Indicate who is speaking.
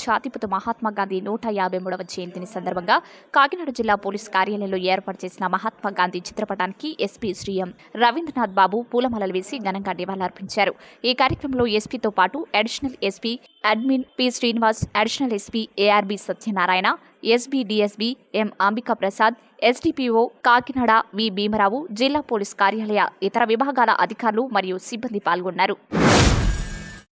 Speaker 1: ఛాతిపుత మహాత్మా గాంధీ నూట యాభై మూడవ జయంతిని సందర్భంగా కాకినాడ జిల్లా పోలీస్ కార్యాలయంలో ఏర్పాటు చేసిన మహాత్మా గాంధీ చిత్రపటానికి ఎస్పీ శ్రీఎం రవీంద్రనాథ్ బాబు పూలమాలలు వేసి ఘనంగా నివాళులర్పించారు ఈ కార్యక్రమంలో ఎస్పీతో పాటు additional SP admin P Srinivas additional SP ARB Satyanarayana SB DSB M Ambika Prasad SDPO Kakinada V Bhimarao జిల్లా పోలీస్ కార్యాలయ ఇతర విభాగాల అధికారులు మరియు సిబ్బంది పాల్గొన్నారు